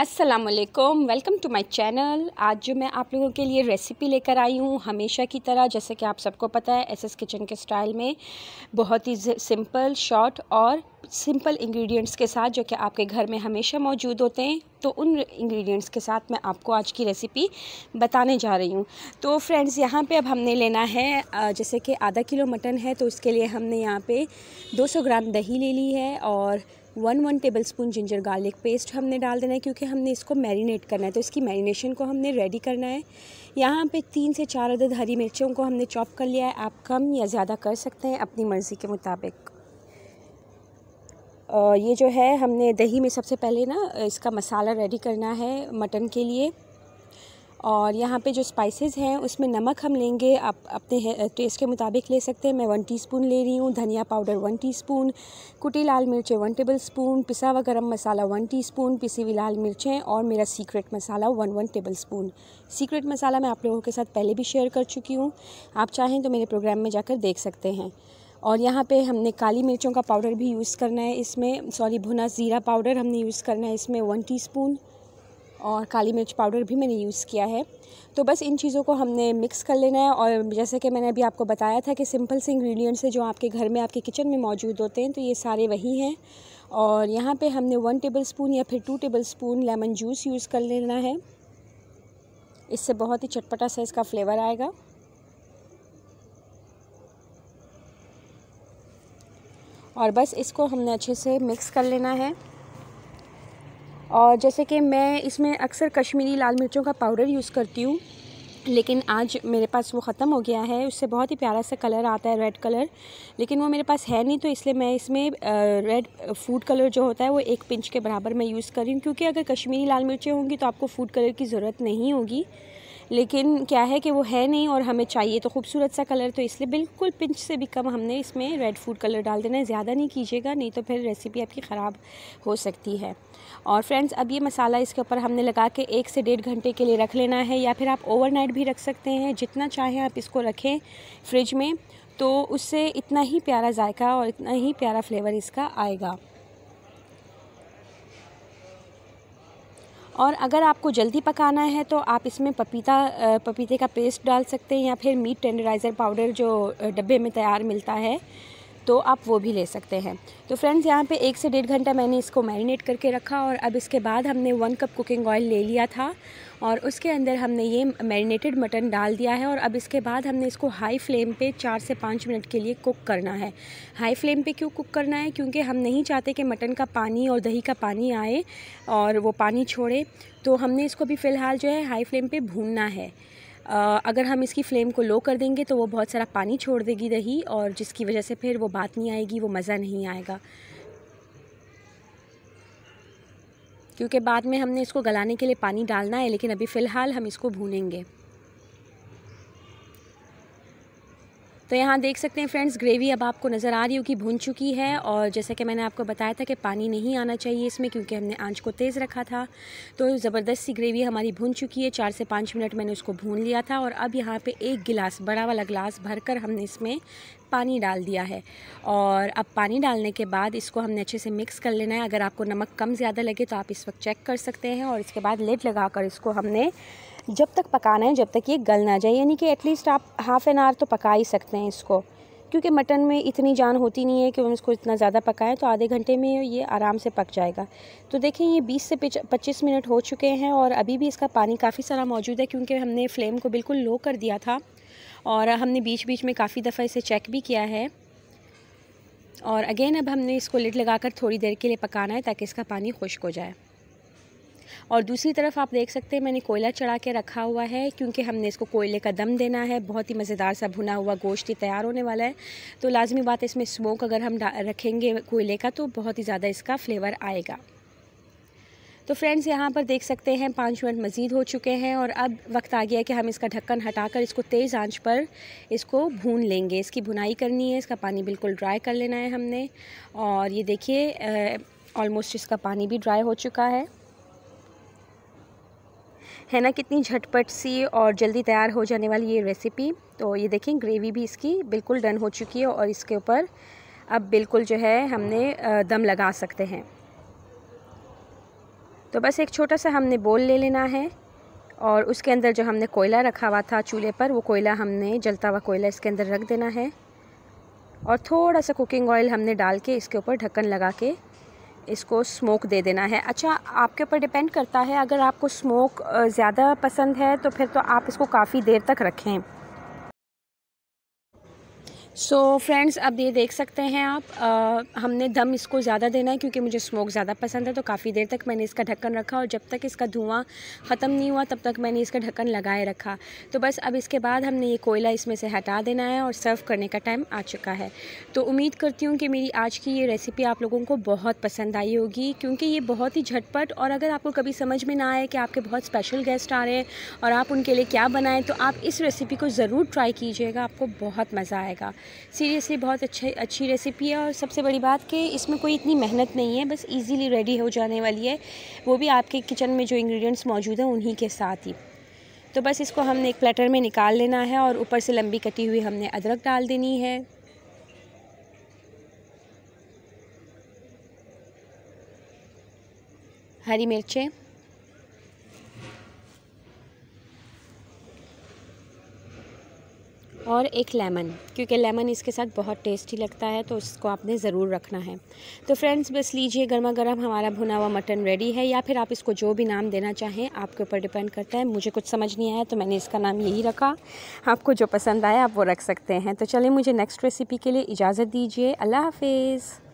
असलकम welcome to my channel आज जो मैं आप लोगों के लिए रेसिपी लेकर आई हूँ हमेशा की तरह जैसे कि आप सबको पता है एस एस किचन के स्टाइल में बहुत ही सिंपल शॉर्ट और सिंपल इंग्रेडिएंट्स के साथ जो कि आपके घर में हमेशा मौजूद होते हैं तो उन इंग्रेडिएंट्स के साथ मैं आपको आज की रेसिपी बताने जा रही हूँ तो फ्रेंड्स यहाँ पे अब हमने लेना है जैसे कि आधा किलो मटन है तो उसके लिए हमने यहाँ पे 200 ग्राम दही ले ली है और one one tablespoon ginger garlic paste हमने डाल देना है क्योंकि हमने इसको मैरिनेट करना है तो इसकी मैरिनेशन को हमने रेडी करना है यहाँ पे तीन से चार अदद हरी मिर्चों को हमने चॉप कर लिया है आप कम या ज़्यादा कर सकते हैं अपनी मर्ज़ी के मुताबिक ये जो है हमने दही में सबसे पहले ना इसका मसाला रेडी करना है मटन के लिए और यहाँ पे जो स्पाइसेस हैं उसमें नमक हम लेंगे आप अपने टेस्ट के मुताबिक ले सकते हैं मैं वन टीस्पून ले रही हूँ धनिया पाउडर वन टीस्पून कुटी लाल मिर्चें वन टेबल स्पून पिसा हुआ गर्म मसाला वन टीस्पून पिसी हुई लाल मिर्चें और मेरा सीक्रेट मसाला one one tablespoon secret मसाला मैं आप लोगों के साथ पहले भी शेयर कर चुकी हूँ आप चाहें तो मेरे प्रोग्राम में जाकर देख सकते हैं और यहाँ पे हमने काली मिर्चों का पाउडर भी यूज़ करना है इसमें सॉरी भुना ज़ीरा पाउडर हमने यूज़ करना है इसमें वन टीस्पून और काली मिर्च पाउडर भी मैंने यूज़ किया है तो बस इन चीज़ों को हमने मिक्स कर लेना है और जैसे कि मैंने अभी आपको बताया था कि सिंपल से इंग्रेडिएंट्स हैं जो आपके घर में आपके किचन में मौजूद होते हैं तो ये सारे वही हैं और यहाँ पे हमने वन टेबल स्पून या फिर two tablespoon lemon juice use कर लेना है इससे बहुत ही चटपटा सा इसका फ्लेवर आएगा और बस इसको हमने अच्छे से मिक्स कर लेना है और जैसे कि मैं इसमें अक्सर कश्मीरी लाल मिर्चों का पाउडर यूज़ करती हूँ लेकिन आज मेरे पास वो ख़त्म हो गया है उससे बहुत ही प्यारा सा कलर आता है रेड कलर लेकिन वो मेरे पास है नहीं तो इसलिए मैं इसमें रेड फूड कलर जो होता है वो एक पिंच के बराबर मैं यूज़ कर रही हूँ क्योंकि अगर कश्मीरी लाल मिर्चें होंगी तो आपको फूड कलर की ज़रूरत नहीं होगी लेकिन क्या है कि वो है नहीं और हमें चाहिए तो खूबसूरत सा कलर तो इसलिए बिल्कुल पिंच से भी कम हमने इसमें रेड फूड कलर डाल देना है ज़्यादा नहीं कीजिएगा नहीं तो फिर रेसिपी आपकी ख़राब हो सकती है और फ्रेंड्स अब ये मसाला इसके ऊपर हमने लगा के एक से डेढ़ घंटे के लिए रख लेना है या फिर आप ओवरनाइट भी रख सकते हैं जितना चाहें आप इसको रखें फ्रिज में तो उससे इतना ही प्यारा जायका और इतना ही प्यारा फ्लेवर इसका आएगा और अगर आपको जल्दी पकाना है तो आप इसमें पपीता पपीते का पेस्ट डाल सकते हैं या फिर मीट टेंडराइज़र पाउडर जो डब्बे में तैयार मिलता है तो आप वो भी ले सकते हैं तो फ्रेंड्स यहाँ पे एक से डेढ़ घंटा मैंने इसको मैरिनेट करके रखा और अब इसके बाद हमने वन कप कुकिंग ऑयल ले लिया था और उसके अंदर हमने ये मैरिनेटेड मटन डाल दिया है और अब इसके बाद हमने इसको हाई फ्लेम पे चार से पाँच मिनट के लिए कुक करना है हाई फ्लेम पे क्यों कुक करना है क्योंकि हम नहीं चाहते कि मटन का पानी और दही का पानी आए और वो पानी छोड़े तो हमने इसको भी फ़िलहाल जो है हाई फ्लेम पर भूनना है अगर हम इसकी फ्लेम को लो कर देंगे तो वो बहुत सारा पानी छोड़ देगी दही और जिसकी वजह से फिर वो बात नहीं आएगी वो मज़ा नहीं आएगा क्योंकि बाद में हमने इसको गलाने के लिए पानी डालना है लेकिन अभी फ़िलहाल हम इसको भूनेंगे तो यहाँ देख सकते हैं फ्रेंड्स ग्रेवी अब आपको नज़र आ रही होगी भुन चुकी है और जैसा कि मैंने आपको बताया था कि पानी नहीं आना चाहिए इसमें क्योंकि हमने आंच को तेज़ रखा था तो ज़बरदस्त सी ग्रेवी हमारी भुन चुकी है चार से पाँच मिनट मैंने उसको भून लिया था और अब यहाँ पर एक गिलास बड़ा वाला गिलास भर हमने इसमें पानी डाल दिया है और अब पानी डालने के बाद इसको हमने अच्छे से मिक्स कर लेना है अगर आपको नमक कम ज़्यादा लगे तो आप इस वक्त चेक कर सकते हैं और इसके बाद लेट लगा कर इसको हमने जब तक पकाना है जब तक ये गल ना जाए यानी कि एटलीस्ट आप हाफ़ एन आवर तो पका ही सकते हैं इसको क्योंकि मटन में इतनी जान होती नहीं है कि हम इसको इतना ज़्यादा पकाएं तो आधे घंटे में ये आराम से पक जाएगा तो देखें ये 20 से 25 मिनट हो चुके हैं और अभी भी इसका पानी काफ़ी सारा मौजूद है क्योंकि हमने फ्लेम को बिल्कुल लो कर दिया था और हमने बीच बीच में काफ़ी दफ़ा इसे चेक भी किया है और अगेन अब हमने इसको लिड लगा थोड़ी देर के लिए पकाना है ताकि इसका पानी खुश्क हो जाए और दूसरी तरफ आप देख सकते हैं मैंने कोयला चढ़ा के रखा हुआ है क्योंकि हमने इसको कोयले का दम देना है बहुत ही मज़ेदार सा भुना हुआ गोश्त ही तैयार होने वाला है तो लाजमी बात है इसमें स्मोक अगर हम रखेंगे कोयले का तो बहुत ही ज़्यादा इसका फ्लेवर आएगा तो फ्रेंड्स यहाँ पर देख सकते हैं पाँच मिनट मज़ीद हो चुके हैं और अब वक्त आ गया कि हम इसका ढक्कन हटाकर इसको तेज़ आंच पर इसको भून लेंगे इसकी भुनाई करनी है इसका पानी बिल्कुल ड्राई कर लेना है हमने और ये देखिए ऑलमोस्ट इसका पानी भी ड्राई हो चुका है है ना कितनी झटपट सी और जल्दी तैयार हो जाने वाली ये रेसिपी तो ये देखें ग्रेवी भी इसकी बिल्कुल डन हो चुकी है और इसके ऊपर अब बिल्कुल जो है हमने दम लगा सकते हैं तो बस एक छोटा सा हमने बोल ले लेना है और उसके अंदर जो हमने कोयला रखा हुआ था चूल्हे पर वो कोयला हमने जलता हुआ कोयला इसके अंदर रख देना है और थोड़ा सा कुकिंग ऑयल हमने डाल के इसके ऊपर ढक्कन लगा के इसको स्मोक दे देना है अच्छा आपके ऊपर डिपेंड करता है अगर आपको स्मोक ज़्यादा पसंद है तो फिर तो आप इसको काफ़ी देर तक रखें सो so, फ्रेंड्स अब ये देख सकते हैं आप आ, हमने दम इसको ज़्यादा देना है क्योंकि मुझे स्मोक ज़्यादा पसंद है तो काफ़ी देर तक मैंने इसका ढक्कन रखा और जब तक इसका धुआं ख़त्म नहीं हुआ तब तक मैंने इसका ढक्कन लगाए रखा तो बस अब इसके बाद हमने ये कोयला इसमें से हटा देना है और सर्व करने का टाइम आ चुका है तो उम्मीद करती हूँ कि मेरी आज की ये रेसिपी आप लोगों को बहुत पसंद आई होगी क्योंकि ये बहुत ही झटपट और अगर आपको कभी समझ में ना आए कि आपके बहुत स्पेशल गेस्ट आ रहे हैं और आप उनके लिए क्या बनाएं तो आप इस रेसिपी को ज़रूर ट्राई कीजिएगा आपको बहुत मज़ा आएगा सीरियसली बहुत अच्छी अच्छी रेसिपी है और सबसे बड़ी बात कि इसमें कोई इतनी मेहनत नहीं है बस इजीली रेडी हो जाने वाली है वो भी आपके किचन में जो इंग्रेडिएंट्स मौजूद हैं उन्हीं के साथ ही तो बस इसको हमने एक प्लेटर में निकाल लेना है और ऊपर से लंबी कटी हुई हमने अदरक डाल देनी है हरी मिर्चें और एक लेमन क्योंकि लेमन इसके साथ बहुत टेस्टी लगता है तो उसको आपने ज़रूर रखना है तो फ्रेंड्स बस लीजिए गर्मा गर्म हमारा भुना हुआ मटन रेडी है या फिर आप इसको जो भी नाम देना चाहें आपके ऊपर डिपेंड करता है मुझे कुछ समझ नहीं आया तो मैंने इसका नाम यही रखा आपको जो पसंद आया आप वो रख सकते हैं तो चलिए मुझे नेक्स्ट रेसिपी के लिए इजाज़त दीजिए अल्लाह हाफिज़